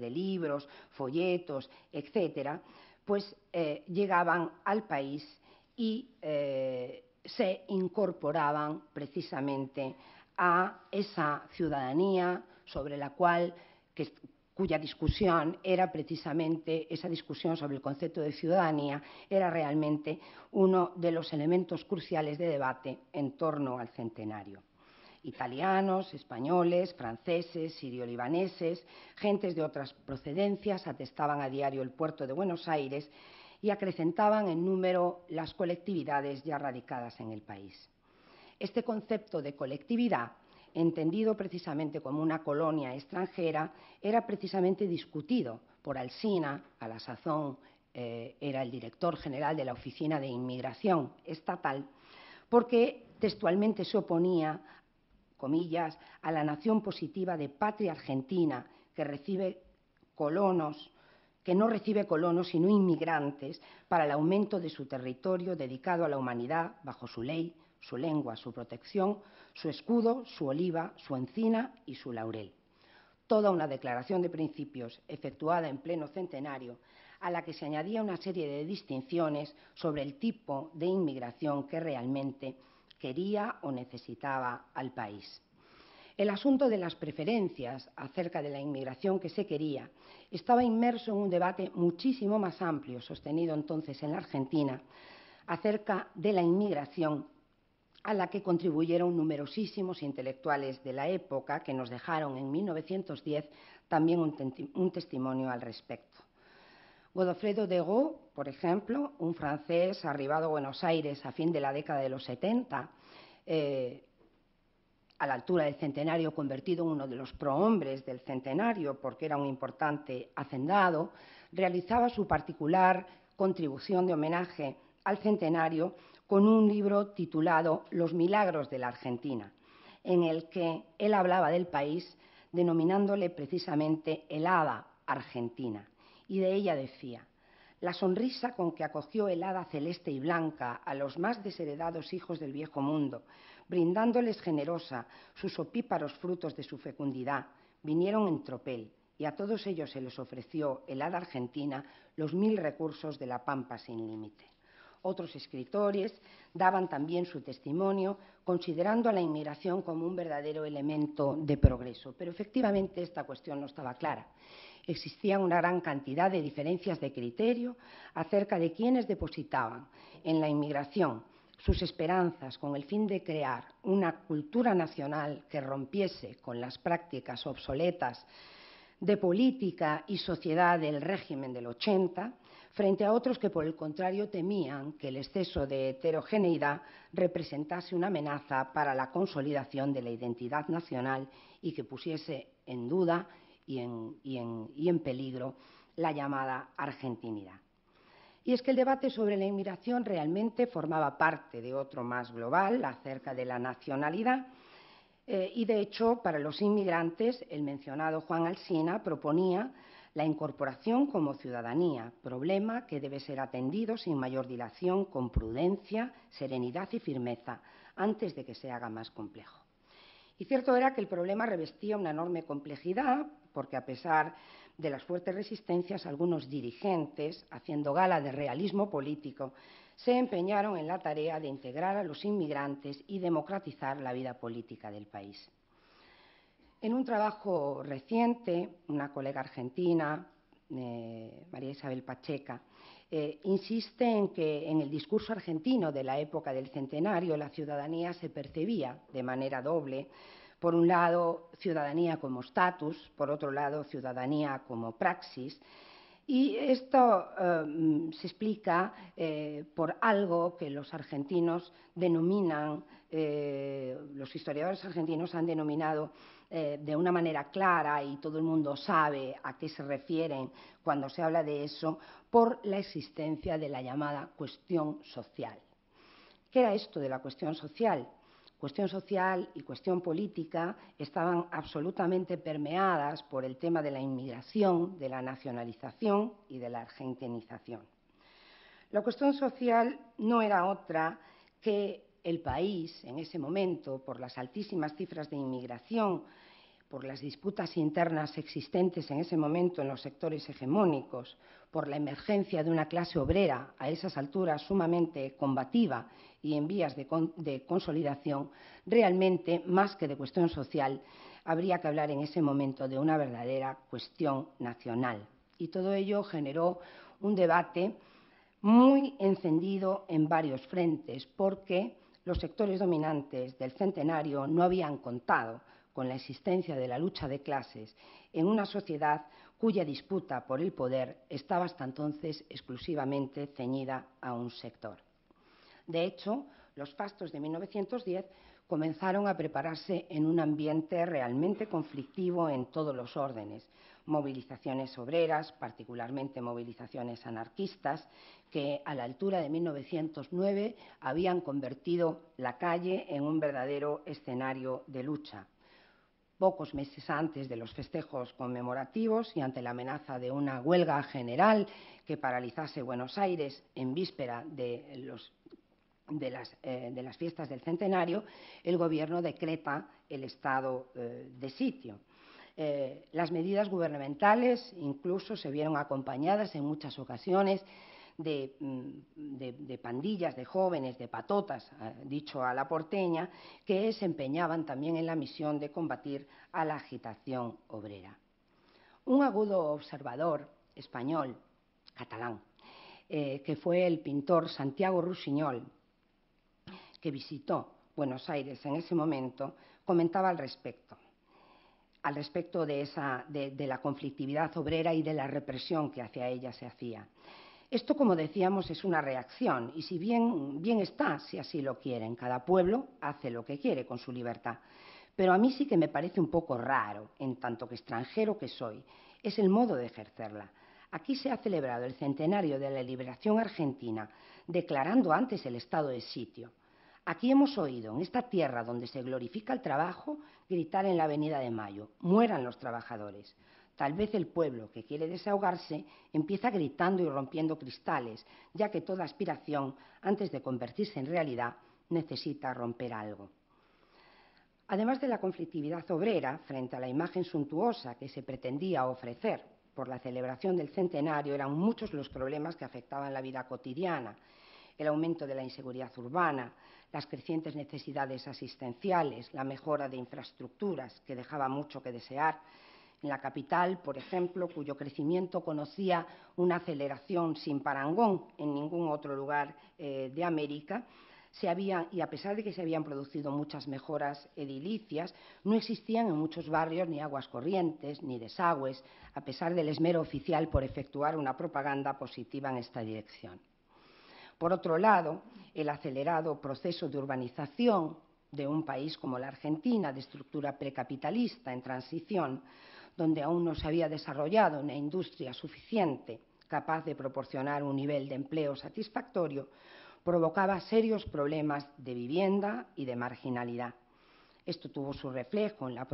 de libros, folletos, etcétera, pues eh, llegaban al país y eh, se incorporaban precisamente a esa ciudadanía sobre la cual, cuya discusión era precisamente esa discusión sobre el concepto de ciudadanía, era realmente uno de los elementos cruciales de debate en torno al centenario italianos, españoles, franceses, sirio-libaneses, gentes de otras procedencias atestaban a diario el puerto de Buenos Aires y acrecentaban en número las colectividades ya radicadas en el país. Este concepto de colectividad entendido precisamente como una colonia extranjera, era precisamente discutido por Alsina, a la sazón eh, era el director general de la Oficina de Inmigración Estatal, porque textualmente se oponía comillas, a la nación positiva de patria argentina, que recibe colonos, que no recibe colonos sino inmigrantes, para el aumento de su territorio dedicado a la humanidad bajo su ley, su lengua, su protección, su escudo, su oliva, su encina y su laurel. Toda una declaración de principios efectuada en pleno centenario a la que se añadía una serie de distinciones sobre el tipo de inmigración que realmente quería o necesitaba al país. El asunto de las preferencias acerca de la inmigración que se quería estaba inmerso en un debate muchísimo más amplio sostenido entonces en la Argentina acerca de la inmigración a la que contribuyeron numerosísimos intelectuales de la época que nos dejaron en 1910 también un, un testimonio al respecto. Godofredo de Gaulle, por ejemplo, un francés arribado a Buenos Aires a fin de la década de los 70, eh, a la altura del centenario, convertido en uno de los prohombres del centenario, porque era un importante hacendado, realizaba su particular contribución de homenaje al centenario con un libro titulado Los Milagros de la Argentina, en el que él hablaba del país denominándole precisamente el hada argentina y de ella decía, la sonrisa con que acogió el hada celeste y blanca a los más desheredados hijos del viejo mundo, brindándoles generosa sus opíparos frutos de su fecundidad, vinieron en tropel y a todos ellos se les ofreció el hada argentina los mil recursos de la pampa sin límite. Otros escritores daban también su testimonio, considerando a la inmigración como un verdadero elemento de progreso. Pero efectivamente esta cuestión no estaba clara. Existía una gran cantidad de diferencias de criterio acerca de quienes depositaban en la inmigración sus esperanzas con el fin de crear una cultura nacional que rompiese con las prácticas obsoletas de política y sociedad del régimen del 80 frente a otros que, por el contrario, temían que el exceso de heterogeneidad representase una amenaza para la consolidación de la identidad nacional y que pusiese en duda y en, peligro la llamada argentinidad. Y es que el debate sobre la inmigración realmente formaba parte de otro más global acerca de la nacionalidad. Eh, y de hecho, para los inmigrantes, el mencionado Juan Alsina proponía la incorporación como ciudadanía, problema que debe ser atendido sin mayor dilación, con prudencia, serenidad y firmeza, antes de que se haga más complejo. Y cierto era que el problema revestía una enorme complejidad, porque a pesar de las fuertes resistencias, algunos dirigentes, haciendo gala de realismo político, se empeñaron en la tarea de integrar a los inmigrantes y democratizar la vida política del país. En un trabajo reciente, una colega argentina, eh, María Isabel Pacheca, eh, insiste en que en el discurso argentino de la época del centenario la ciudadanía se percibía de manera doble. Por un lado, ciudadanía como estatus, por otro lado, ciudadanía como praxis, y esto em, se explica eh, por algo que los argentinos denominan, eh, los historiadores argentinos han denominado eh, de una manera clara y todo el mundo sabe a qué se refieren cuando se habla de eso, por la existencia de la llamada cuestión social. ¿Qué era esto de la cuestión social? cuestión social y cuestión política estaban absolutamente permeadas por el tema de la inmigración, de la nacionalización y de la argentinización. La cuestión social no era otra que el país, en ese momento, por las altísimas cifras de inmigración por las disputas internas existentes en ese momento en los sectores hegemónicos, por la emergencia de una clase obrera a esas alturas sumamente combativa y en vías de, consolidación, realmente, más que de cuestión social, habría que hablar en ese momento de una verdadera cuestión nacional. Y todo ello generó un debate muy encendido en varios frentes, porque los sectores dominantes del centenario no habían contado con la existencia de la lucha de clases en una sociedad cuya disputa por el poder estaba hasta entonces exclusivamente ceñida a un sector. De hecho, los fastos de 1910 comenzaron a prepararse en un ambiente realmente conflictivo en todos los órdenes, movilizaciones obreras, particularmente movilizaciones anarquistas, que a la altura de 1909 habían convertido la calle en un verdadero escenario de lucha pocos meses antes de los festejos conmemorativos y ante la amenaza de una huelga general que paralizase Buenos Aires en víspera de, eh, las, fiestas del centenario, el Gobierno decreta el estado eh, de sitio. Eh, las medidas gubernamentales incluso se vieron acompañadas en muchas ocasiones Mm, de, pandillas, de jóvenes, de patotas, dicho a la porteña, que se empeñaban también en la misión de combatir a la agitación obrera. Un agudo observador español, catalán, eh, que fue el pintor Santiago Rusiñol, que visitó Buenos Aires en ese momento, comentaba al respecto, al respecto de la conflictividad obrera y de la represión que hacia ella se hacía. Esto, como decíamos, es una reacción y si bien, bien está, si así lo quieren, cada pueblo hace lo que quiere con su libertad. Pero a mí sí que me parece un poco raro, en tanto que extranjero que soy, es el modo de ejercerla. Aquí se ha celebrado el centenario de la liberación argentina, declarando antes el estado de sitio. Aquí hemos oído, en esta tierra donde se glorifica el trabajo, gritar en la Avenida de Mayo, mueran los trabajadores. Tal vez el pueblo, que quiere desahogarse, empieza gritando y rompiendo cristales, ya que toda aspiración, antes de convertirse en realidad, necesita romper algo. Además de la conflictividad obrera frente a la imagen suntuosa que se pretendía ofrecer por la celebración del centenario, eran muchos los problemas que afectaban la vida cotidiana, el aumento de la inseguridad urbana, las crecientes necesidades asistenciales, la mejora de infraestructuras que dejaba mucho que desear, en la capital, por ejemplo, cuyo crecimiento conocía una aceleración sin parangón en ningún otro lugar eh, de América, se y a pesar de que se habían producido muchas mejoras edilicias, no existían en muchos barrios ni aguas corrientes ni desagües, a pesar del esmero oficial por efectuar una propaganda positiva en esta dirección. Por otro lado, el acelerado proceso de urbanización de un país como la Argentina, de estructura precapitalista en transición, donde aún no se había desarrollado una industria suficiente capaz de proporcionar un nivel de empleo satisfactorio, provocaba serios problemas de vivienda y de marginalidad. Esto tuvo su reflejo en la,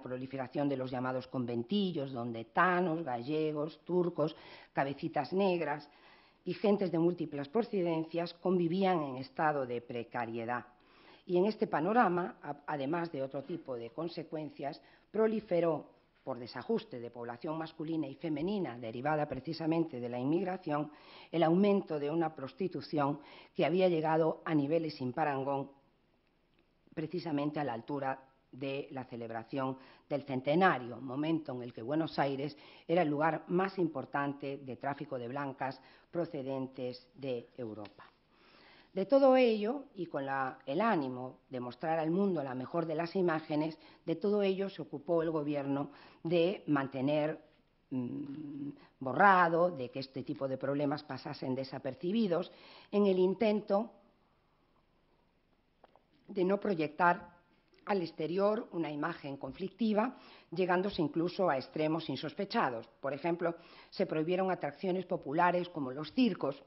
proliferación de los llamados conventillos, donde tanos, gallegos, turcos, cabecitas negras y gentes de múltiples procedencias convivían en estado de precariedad. Y en este panorama, además de otro tipo de consecuencias, proliferó por desajuste de población masculina y femenina derivada precisamente de la inmigración, el aumento de una prostitución que había llegado a niveles sin parangón, precisamente a la altura de la celebración del centenario, momento en el que Buenos Aires era el lugar más importante de tráfico de blancas procedentes de Europa. De todo ello, y con el ánimo de mostrar al mundo la mejor de las imágenes, de todo ello se ocupó el gobierno de mantener mm, borrado, de que este tipo de problemas pasasen desapercibidos, en el intento de no proyectar al exterior una imagen conflictiva, llegándose incluso a extremos insospechados. Por ejemplo, se prohibieron atracciones populares como los circos,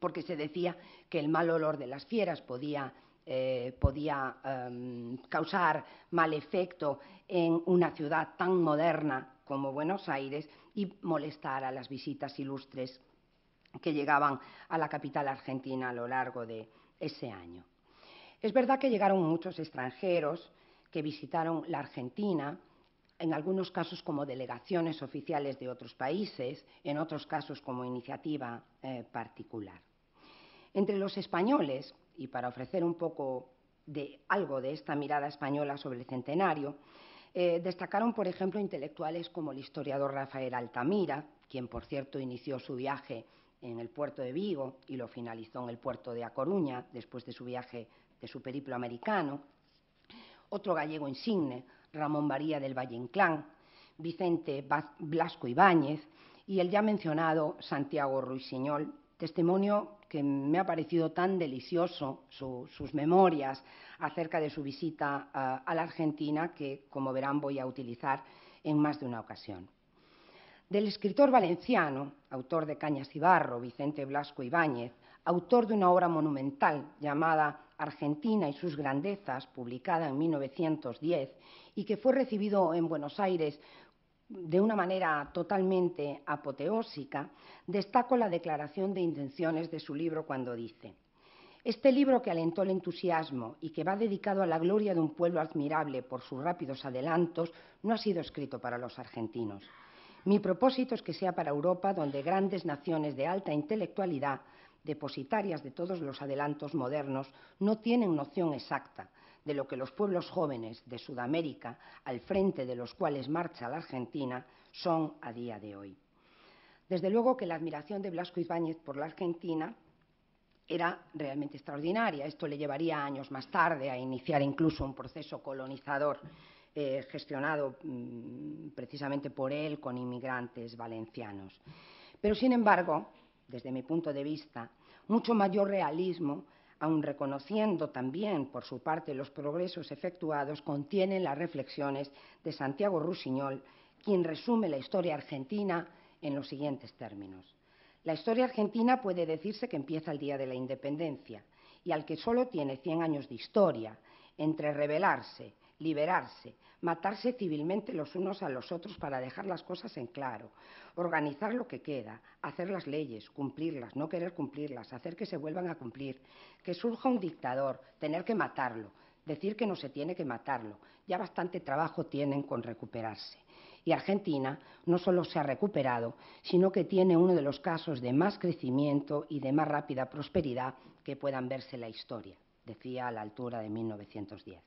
porque se decía que el mal olor de las fieras podía, eh, em, causar mal efecto en una ciudad tan moderna como Buenos Aires y molestar a las visitas ilustres que llegaban a la capital argentina a lo largo de ese año. Es verdad que llegaron muchos extranjeros que visitaron la Argentina, en algunos casos como delegaciones oficiales de otros países, en otros casos como iniciativa eh, particular entre los españoles, y para ofrecer un poco de algo de esta mirada española sobre el centenario, eh, destacaron, por ejemplo, intelectuales como el historiador Rafael Altamira, quien, por cierto, inició su viaje en el puerto de Vigo y lo finalizó en el puerto de A Coruña, después de su viaje, de su periplo americano. Otro gallego insigne, Ramón María del Valle Inclán, Vicente Blasco Ibáñez y el ya mencionado Santiago Ruiseñol, testimonio que me ha parecido tan delicioso sus memorias acerca de su visita a, a la Argentina, que, como verán, voy a utilizar en más de una ocasión. Del escritor valenciano, autor de Cañas y Barro, Vicente Blasco Ibáñez, autor de una obra monumental llamada Argentina y sus grandezas, publicada en 1910, y que fue recibido en Buenos Aires de una manera totalmente apoteósica, destaco la declaración de intenciones de su libro cuando dice, este libro que alentó el entusiasmo y que va dedicado a la gloria de un pueblo admirable por sus rápidos adelantos, no ha sido escrito para los argentinos. Mi propósito es que sea para Europa, donde grandes naciones de alta intelectualidad, depositarias de todos los adelantos modernos, no tienen noción exacta de lo que los pueblos jóvenes de Sudamérica, al frente de los cuales marcha la Argentina, son a día de hoy. Desde luego que la admiración de Blasco Ibáñez por la Argentina era realmente extraordinaria. Esto le llevaría años más tarde a iniciar incluso un proceso colonizador eh, gestionado mm, precisamente por él con inmigrantes valencianos. Pero, sin embargo, desde mi punto de vista, mucho mayor realismo aun reconociendo también por su parte los progresos efectuados, contienen las reflexiones de Santiago Rusiñol, quien resume la historia argentina en los siguientes términos. La historia argentina puede decirse que empieza el día de la independencia y al que solo tiene 100 años de historia, entre rebelarse liberarse, matarse civilmente los unos a los otros para dejar las cosas en claro, organizar lo que queda, hacer las leyes, cumplirlas, no querer cumplirlas, hacer que se vuelvan a cumplir, que surja un dictador, tener que matarlo, decir que no se tiene que matarlo, ya bastante trabajo tienen con recuperarse. Y Argentina no solo se ha recuperado, sino que tiene uno de los casos de más crecimiento y de más rápida prosperidad que puedan verse en la historia, decía a la altura de 1910.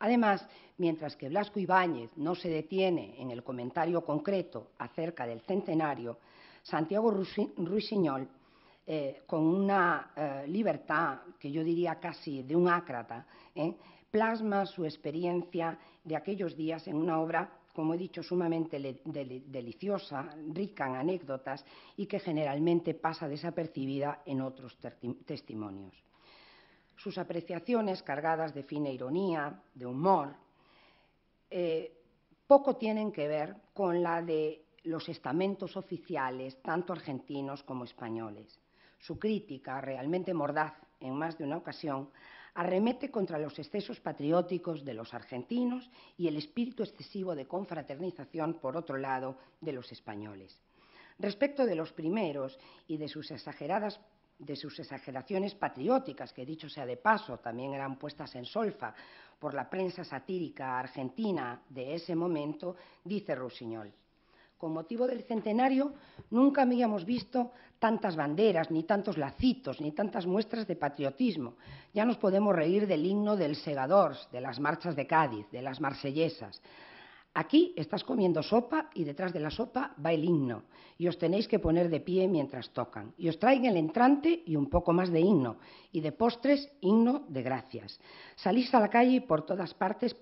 Además, mientras que Blasco Ibáñez no se detiene en el comentario concreto acerca del centenario, Santiago Ruiseñol, eh, con una eh, libertad que yo diría casi de un ácrata, eh, plasma su experiencia de aquellos días en una obra, como he dicho, sumamente deliciosa, rica en anécdotas y que generalmente pasa desapercibida en otros testimonios sus apreciaciones cargadas de fina ironía, de humor, eh, poco tienen que ver con la de los estamentos oficiales, tanto argentinos como españoles. Su crítica, realmente mordaz en más de una ocasión, arremete contra los excesos patrióticos de los argentinos y el espíritu excesivo de confraternización, por otro lado, de los españoles. Respecto de los primeros y de sus exageradas de sus exageraciones patrióticas, que dicho sea de paso, también eran puestas en solfa por la prensa satírica argentina de ese momento, dice Rusiñol. Con motivo del centenario, nunca habíamos visto tantas banderas, ni tantos lacitos, ni tantas muestras de patriotismo. Ya nos podemos reír del himno del Segadors, de las marchas de Cádiz, de las marsellesas, Aquí estás comiendo sopa y detrás de la sopa va el himno, y os tenéis que poner de pie mientras tocan. Y os traen el entrante y un poco más de himno, y de postres, himno de gracias. Salís a la calle y por todas partes